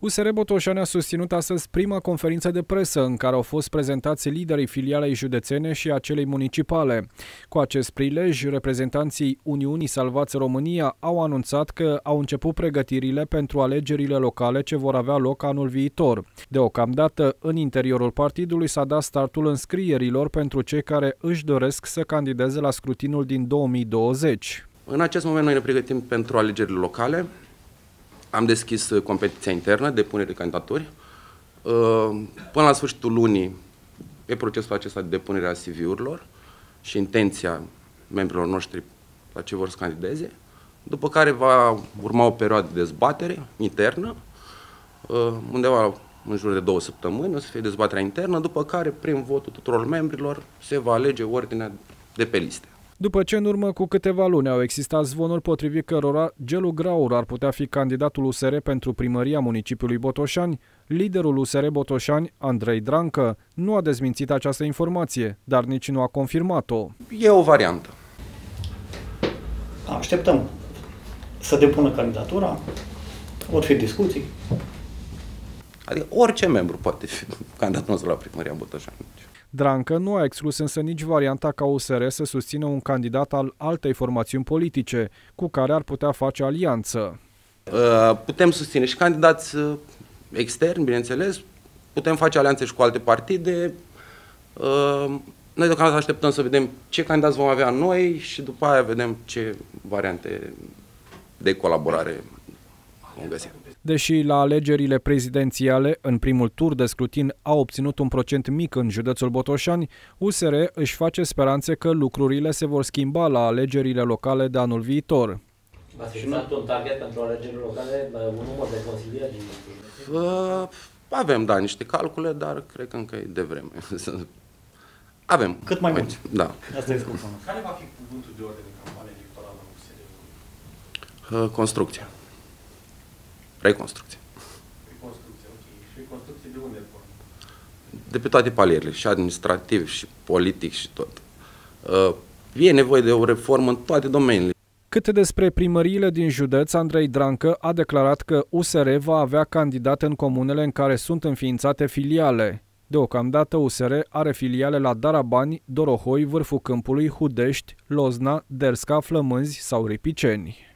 USR Botoșani a susținut astăzi prima conferință de presă în care au fost prezentați liderii filialei județene și a celei municipale. Cu acest prilej, reprezentanții Uniunii Salvați România au anunțat că au început pregătirile pentru alegerile locale ce vor avea loc anul viitor. Deocamdată, în interiorul partidului s-a dat startul înscrierilor pentru cei care își doresc să candideze la scrutinul din 2020. În acest moment noi ne pregătim pentru alegerile locale. Am deschis uh, competiția internă de punere de candidaturi. Uh, până la sfârșitul lunii e procesul acesta de depunere a CV-urilor și intenția membrilor noștri la ce vor să candideze, după care va urma o perioadă de dezbatere internă, uh, undeva în jur de două săptămâni, o să fie dezbaterea internă, după care, prin votul tuturor membrilor, se va alege ordinea de pe listă după ce în urmă cu câteva luni au existat zvonuri potrivit cărora Gelu Graur ar putea fi candidatul USR pentru primăria municipiului Botoșani, liderul USR Botoșani, Andrei Drancă, nu a dezmințit această informație, dar nici nu a confirmat-o. E o variantă. Așteptăm să depună candidatura, vor fi discuții. Adică orice membru poate fi candidatul nostru la primăria Botoșani. Drancă nu a exclus însă nici varianta ca USR să susțină un candidat al altei formațiuni politice, cu care ar putea face alianță. Uh, putem susține și candidați uh, externi, bineînțeles, putem face alianțe și cu alte partide. Uh, noi deocamdată așteptăm să vedem ce candidați vom avea noi și după aia vedem ce variante de colaborare vom găsi. Deși la alegerile prezidențiale, în primul tur de scrutin, a obținut un procent mic în județul Botoșani, USR își face speranțe că lucrurile se vor schimba la alegerile locale de anul viitor. ați fixat un target pentru alegerile locale, uh, un număr de consilieri? Uh, avem, da, niște calcule, dar cred că încă e devreme. avem. Cât mai mult. Da. Asta e scopul. Care va fi cuvântul de ordine în campanie electorală în USR? Uh, construcția. Reconstrucție. Reconstrucție, ok. Și reconstrucție de unde De pe toate palierile, și administrativ, și politic, și tot. Uh, e nevoie de o reformă în toate domeniile. Cât despre primăriile din județ, Andrei Drancă a declarat că USR va avea candidat în comunele în care sunt înființate filiale. Deocamdată USR are filiale la Darabani, Dorohoi, Vârful Câmpului, Hudești, Lozna, Dersca, Flămânzi sau Ripiceni.